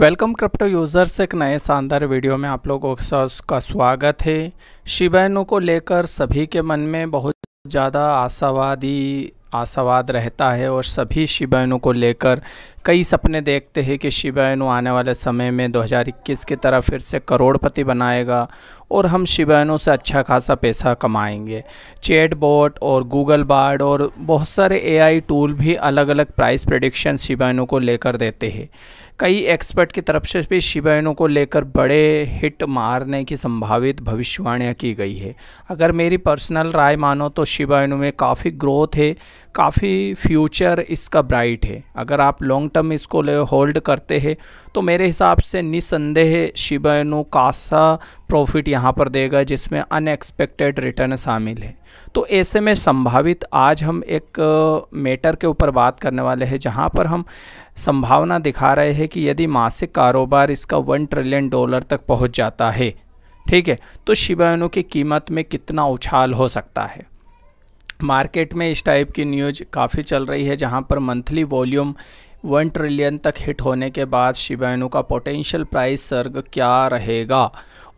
welcome crypto users एक नए शानदार वीडियो में आप लोगों का स्वागत है शिवैनों को लेकर सभी के मन में बहुत ज़्यादा आशावादी आशावाद रहता है और सभी शिबाइनू को लेकर कई सपने देखते हैं कि शिबाइनू आने वाले समय में 2021 की तरह फिर से करोड़पति बनाएगा और हम शिबाइनू से अच्छा खासा पैसा कमाएंगे चैट बोट और गूगल बार्ड और बहुत सारे एआई टूल भी अलग अलग प्राइस प्रडिक्शन शिवैनों को लेकर देते हैं कई एक्सपर्ट की तरफ से भी शिवाइनों को लेकर बड़े हिट मारने की संभावित भविष्यवाणियाँ की गई है अगर मेरी पर्सनल राय मानो तो शिवाइनों में काफ़ी ग्रोथ है काफ़ी फ्यूचर इसका ब्राइट है अगर आप लॉन्ग टर्म इसको ले होल्ड करते हैं तो मेरे हिसाब से निसंदेह शिवाइनों कासा प्रॉफिट यहाँ पर देगा जिसमें अनएक्सपेक्टेड रिटर्न शामिल है तो ऐसे में संभावित आज हम एक मैटर के ऊपर बात करने वाले हैं जहाँ पर हम संभावना दिखा रहे हैं कि यदि मासिक कारोबार इसका वन ट्रिलियन डॉलर तक पहुँच जाता है ठीक है तो शिबाइनो की कीमत में कितना उछाल हो सकता है मार्केट में इस टाइप की न्यूज काफ़ी चल रही है जहाँ पर मंथली वॉल्यूम वन ट्रिलियन तक हिट होने के बाद शिबाइनो का पोटेंशियल प्राइस सर्ग क्या रहेगा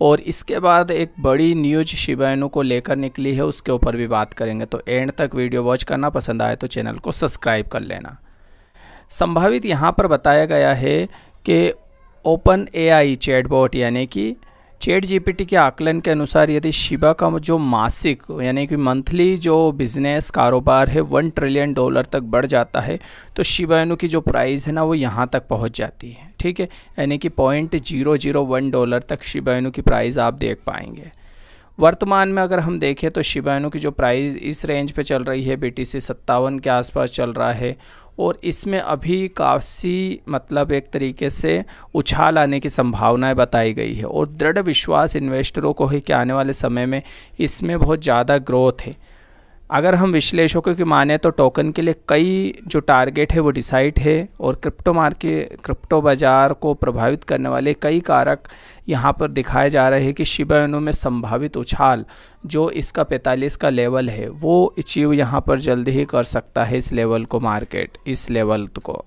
और इसके बाद एक बड़ी न्यूज शिबाइनो को लेकर निकली है उसके ऊपर भी बात करेंगे तो एंड तक वीडियो वॉच करना पसंद आए तो चैनल को सब्सक्राइब कर लेना संभावित यहाँ पर बताया गया है कि ओपन ए आई चैटबॉट यानी कि चेट जीपीटी के आकलन के अनुसार यदि शिबा का जो मासिक यानी कि मंथली जो बिज़नेस कारोबार है वन ट्रिलियन डॉलर तक बढ़ जाता है तो शिबा एनु की जो प्राइस है ना वो यहाँ तक पहुँच जाती है ठीक है यानी कि point zero zero one dollar तक शिबा एनु की प्राइस आप देख पाएंगे वर्तमान में अगर हम देखें तो एनु की जो प्राइस इस रेंज पर चल रही है बी टी सत्तावन के आसपास चल रहा है और इसमें अभी काफ़ी मतलब एक तरीके से उछाल आने की संभावनाएं बताई गई है और दृढ़ विश्वास इन्वेस्टरों को है कि आने वाले समय में इसमें बहुत ज़्यादा ग्रोथ है अगर हम विश्लेषकों की माने तो टोकन के लिए कई जो टारगेट है वो डिसाइड है और क्रिप्टो मार्केट क्रिप्टो बाज़ार को प्रभावित करने वाले कई कारक यहाँ पर दिखाए जा रहे हैं कि शिबानु में संभावित उछाल जो इसका 45 का लेवल है वो अचीव यहाँ पर जल्द ही कर सकता है इस लेवल को मार्केट इस लेवल को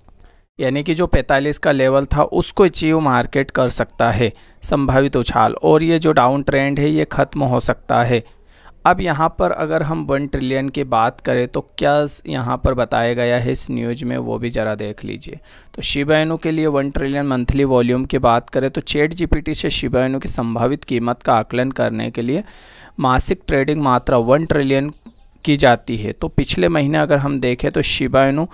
यानी कि जो 45 का लेवल था उसको अचीव मार्केट कर सकता है संभावित उछाल और ये जो डाउन ट्रेंड है ये ख़त्म हो सकता है अब यहाँ पर अगर हम वन ट्रिलियन की बात करें तो क्या यहाँ पर बताया गया है इस न्यूज में वो भी ज़रा देख लीजिए तो शिबाइनों के लिए वन ट्रिलियन मंथली वॉल्यूम की बात करें तो चेट जीपीटी से शिबायनों की संभावित कीमत का आकलन करने के लिए मासिक ट्रेडिंग मात्रा वन ट्रिलियन की जाती है तो पिछले महीने अगर हम देखें तो शिबाइनु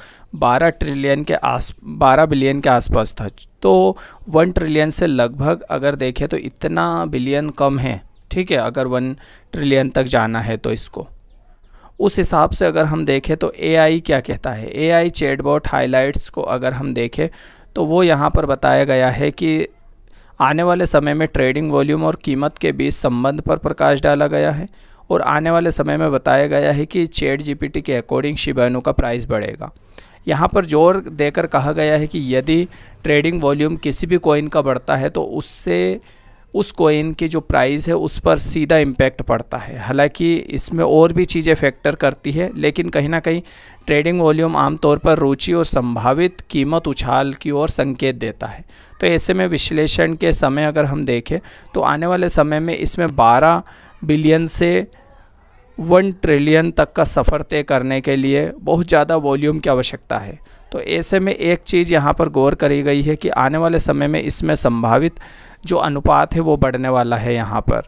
12 ट्रिलियन के आस 12 बिलियन के आसपास था तो 1 ट्रिलियन से लगभग अगर देखें तो इतना बिलियन कम है ठीक है अगर वन ट्रिलियन तक जाना है तो इसको उस हिसाब से अगर हम देखें तो एआई क्या कहता है एआई चैटबॉट हाइलाइट्स को अगर हम देखें तो वो यहाँ पर बताया गया है कि आने वाले समय में ट्रेडिंग वॉल्यूम और कीमत के बीच संबंध पर प्रकाश डाला गया है और आने वाले समय में बताया गया है कि चेट जीपीटी के अकॉर्डिंग शिबाइनो का प्राइस बढ़ेगा यहाँ पर जोर देकर कहा गया है कि यदि ट्रेडिंग वॉल्यूम किसी भी कॉइन का बढ़ता है तो उससे उस कोइन की जो प्राइस है उस पर सीधा इम्पैक्ट पड़ता है हालांकि इसमें और भी चीज़ें फैक्टर करती है लेकिन कहीं ना कहीं ट्रेडिंग वॉल्यूम आमतौर पर रुचि और संभावित कीमत उछाल की ओर संकेत देता है तो ऐसे में विश्लेषण के समय अगर हम देखें तो आने वाले समय में इसमें बारह बिलियन से वन ट्रिलियन तक का सफ़र तय करने के लिए बहुत ज़्यादा वॉल्यूम की आवश्यकता है तो ऐसे में एक चीज़ यहाँ पर गौर करी गई है कि आने वाले समय में इसमें संभावित जो अनुपात है वो बढ़ने वाला है यहाँ पर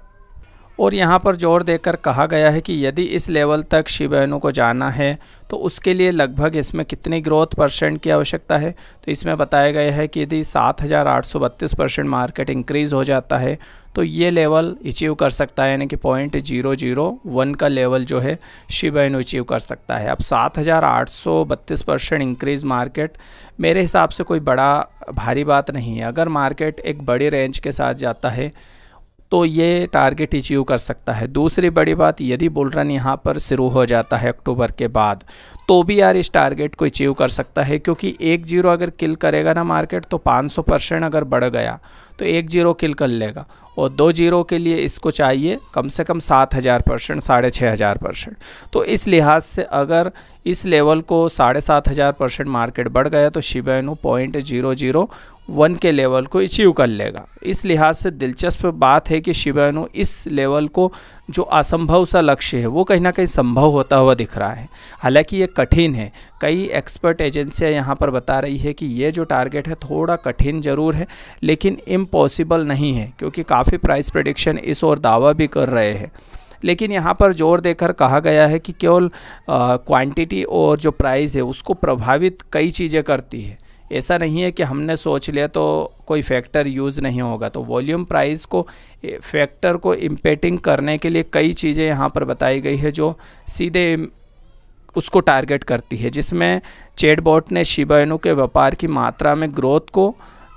और यहाँ पर जोर देकर कहा गया है कि यदि इस लेवल तक शिवेनु को जाना है तो उसके लिए लगभग इसमें कितनी ग्रोथ परसेंट की आवश्यकता है तो इसमें बताया गया है कि यदि सात हज़ार आठ सौ बत्तीस परसेंट मार्केट इंक्रीज़ हो जाता है तो ये लेवल अचीव कर सकता है यानी कि पॉइंट जीरो जीरो वन का लेवल जो है शिबाइन अचीव कर सकता है अब सात हज़ार आठ सौ बत्तीस परसेंट इंक्रीज़ मार्केट मेरे हिसाब से कोई बड़ा भारी बात नहीं है अगर मार्केट एक बड़ी रेंज के साथ जाता है तो ये टारगेट अचीव कर सकता है दूसरी बड़ी बात यदि बुलरन यहाँ पर शुरू हो जाता है अक्टूबर के बाद तो भी यार इस टारगेट को अचीव कर सकता है क्योंकि एक जीरो अगर किल करेगा ना मार्केट तो 500 परसेंट अगर बढ़ गया तो एक जीरो किल कर लेगा और दो जीरो के लिए इसको चाहिए कम से कम सात हज़ार परसेंट साढ़े छः हज़ार परसेंट तो इस लिहाज से अगर इस लेवल को साढ़े सात हज़ार परसेंट मार्केट बढ़ गया तो Shiba Inu point zero zero one के लेवल को अचीव कर लेगा इस लिहाज से दिलचस्प बात है कि शिवानु इस लेवल को जो असंभव सा लक्ष्य है वो कहीं ना कहीं संभव होता हुआ दिख रहा है हालांकि ये कठिन है कई एक्सपर्ट एजेंसियां यहाँ पर बता रही है कि ये जो टारगेट है थोड़ा कठिन ज़रूर है लेकिन इम्पॉसिबल नहीं है क्योंकि काफ़ी प्राइस प्रडिक्शन इस और दावा भी कर रहे हैं लेकिन यहाँ पर जोर देकर कहा गया है कि केवल क्वांटिटी और जो प्राइस है उसको प्रभावित कई चीज़ें करती है ऐसा नहीं है कि हमने सोच लिया तो कोई फैक्टर यूज़ नहीं होगा तो वॉल्यूम प्राइस को फैक्टर को इम्पेटिंग करने के लिए कई चीज़ें यहाँ पर बताई गई है जो सीधे उसको टारगेट करती है जिसमें चेटबॉट ने शिबाइनों के व्यापार की मात्रा में ग्रोथ को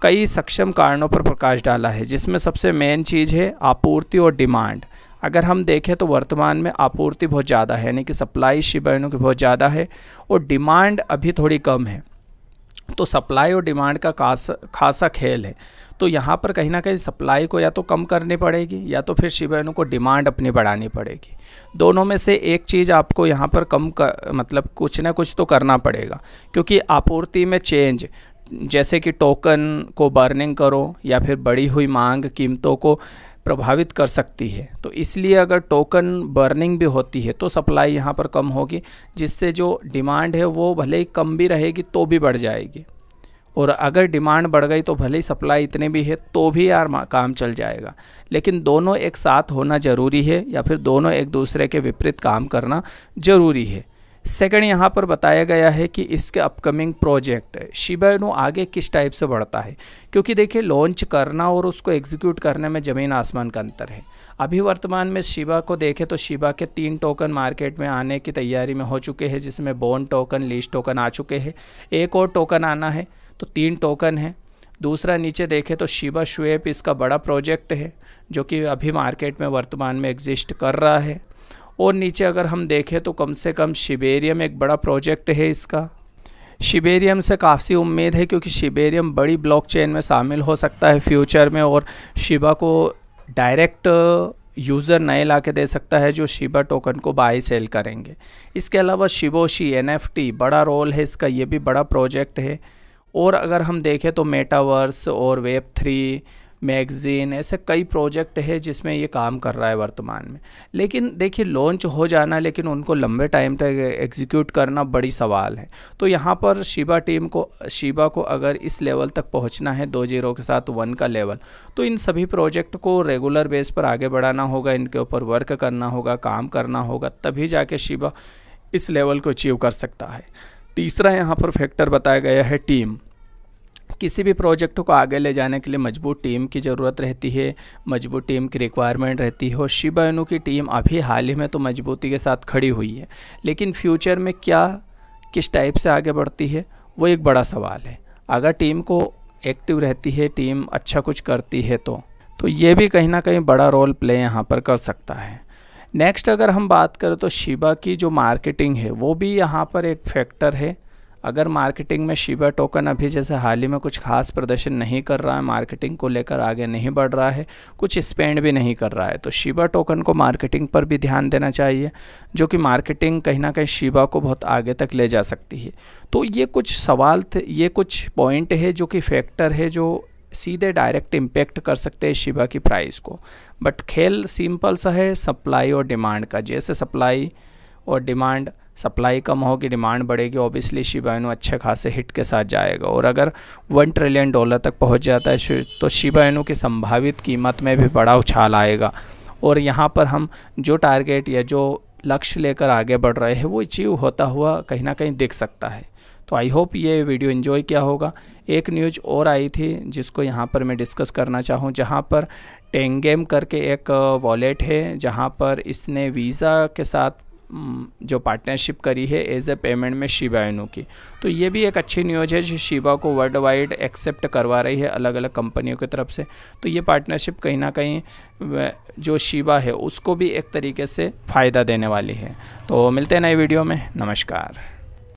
कई सक्षम कारणों पर प्रकाश डाला है जिसमें सबसे मेन चीज़ है आपूर्ति और डिमांड अगर हम देखें तो वर्तमान में आपूर्ति बहुत ज़्यादा है यानी कि सप्लाई शिबाइनों की बहुत ज़्यादा है और डिमांड अभी थोड़ी कम है तो सप्लाई और डिमांड का खासा खेल है तो यहाँ पर कहीं ना कहीं सप्लाई को या तो कम करनी पड़ेगी या तो फिर शिवायनु को डिमांड अपनी बढ़ानी पड़ेगी दोनों में से एक चीज़ आपको यहाँ पर कम कर, मतलब कुछ ना कुछ तो करना पड़ेगा क्योंकि आपूर्ति में चेंज जैसे कि टोकन को बर्निंग करो या फिर बढ़ी हुई मांग कीमतों को प्रभावित कर सकती है तो इसलिए अगर टोकन बर्निंग भी होती है तो सप्लाई यहाँ पर कम होगी जिससे जो डिमांड है वो भले ही कम भी रहेगी तो भी बढ़ जाएगी और अगर डिमांड बढ़ गई तो भले ही सप्लाई इतने भी है तो भी यार काम चल जाएगा लेकिन दोनों एक साथ होना ज़रूरी है या फिर दोनों एक दूसरे के विपरीत काम करना ज़रूरी है सेकंड यहाँ पर बताया गया है कि इसके अपकमिंग प्रोजेक्ट शिबाइनो आगे किस टाइप से बढ़ता है क्योंकि देखिए लॉन्च करना और उसको एग्जीक्यूट करने में ज़मीन आसमान का अंतर है अभी वर्तमान में शिबा को देखें तो शिबा के तीन टोकन मार्केट में आने की तैयारी में हो चुके हैं जिसमें बोन टोकन लीज टोकन आ चुके हैं एक और टोकन आना है तो तीन टोकन है दूसरा नीचे देखें तो शिबा श्वेप इसका बड़ा प्रोजेक्ट है जो कि अभी मार्केट में वर्तमान में एग्जिस्ट कर रहा है और नीचे अगर हम देखें तो कम से कम शिबेरियम एक बड़ा प्रोजेक्ट है इसका शिबेरियम से काफ़ी उम्मीद है क्योंकि शिबेरियम बड़ी ब्लॉकचेन में शामिल हो सकता है फ्यूचर में और शिबा को डायरेक्ट यूज़र नए ला के दे सकता है जो शिबा टोकन को बाई सेल करेंगे इसके अलावा शिबोशी एन बड़ा रोल है इसका ये भी बड़ा प्रोजेक्ट है और अगर हम देखें तो मेटावर्स और वेब थ्री मैगज़ीन ऐसे कई प्रोजेक्ट है जिसमें ये काम कर रहा है वर्तमान में लेकिन देखिए लॉन्च हो जाना लेकिन उनको लंबे टाइम तक एग्जीक्यूट करना बड़ी सवाल है तो यहाँ पर शिबा टीम को शिबा को अगर इस लेवल तक पहुँचना है दो जीरो के साथ वन का लेवल तो इन सभी प्रोजेक्ट को रेगुलर बेस पर आगे बढ़ाना होगा इनके ऊपर वर्क करना होगा काम करना होगा तभी जाके शिबा इस लेवल को अचीव कर सकता है तीसरा यहाँ पर फैक्टर बताया गया है टीम किसी भी प्रोजेक्ट को आगे ले जाने के लिए मजबूत टीम की ज़रूरत रहती है मजबूत टीम की रिक्वायरमेंट रहती है और शिबानु की टीम अभी हाल ही में तो मजबूती के साथ खड़ी हुई है लेकिन फ्यूचर में क्या किस टाइप से आगे बढ़ती है वो एक बड़ा सवाल है अगर टीम को एक्टिव रहती है टीम अच्छा कुछ करती है तो तो ये भी कहीं ना कहीं बड़ा रोल प्ले यहाँ पर कर सकता है नेक्स्ट अगर हम बात करें तो शिबा की जो मार्केटिंग है वो भी यहाँ पर एक फैक्टर है अगर मार्केटिंग में शिबा टोकन अभी जैसे हाल ही में कुछ खास प्रदर्शन नहीं कर रहा है मार्केटिंग को लेकर आगे नहीं बढ़ रहा है कुछ स्पेंड भी नहीं कर रहा है तो शिबा टोकन को मार्केटिंग पर भी ध्यान देना चाहिए जो कि मार्केटिंग कहीं ना कहीं शिबा को बहुत आगे तक ले जा सकती है तो ये कुछ सवाल थे ये कुछ पॉइंट है जो कि फैक्टर है जो सीधे डायरेक्ट इम्पेक्ट कर सकते हैं शिबा की प्राइस को बट खेल सिंपल सा है सप्लाई और डिमांड का जैसे सप्लाई और डिमांड सप्लाई कम होगी डिमांड बढ़ेगी ऑब्वियसली शिबाइनो अच्छे खासे हिट के साथ जाएगा और अगर वन ट्रिलियन डॉलर तक पहुंच जाता है तो शिबाइनो की संभावित कीमत में भी बड़ा उछाल आएगा और यहाँ पर हम जो टारगेट या जो लक्ष्य लेकर आगे बढ़ रहे हैं वो अचीव होता हुआ कहीं ना कहीं दिख सकता है तो आई होप ये वीडियो इन्जॉय किया होगा एक न्यूज और आई थी जिसको यहाँ पर मैं डिस्कस करना चाहूँ जहाँ पर टेंगेम करके एक वॉलेट है जहाँ पर इसने वीज़ा के साथ जो पार्टनरशिप करी है एज ए पेमेंट में शिबा इनू की तो ये भी एक अच्छी न्यूज़ है जो शिबा को वर्ल्ड वाइड एक्सेप्ट करवा रही है अलग अलग कंपनियों की तरफ से तो ये पार्टनरशिप कहीं ना कहीं जो शिबा है उसको भी एक तरीके से फ़ायदा देने वाली है तो मिलते हैं नए वीडियो में नमस्कार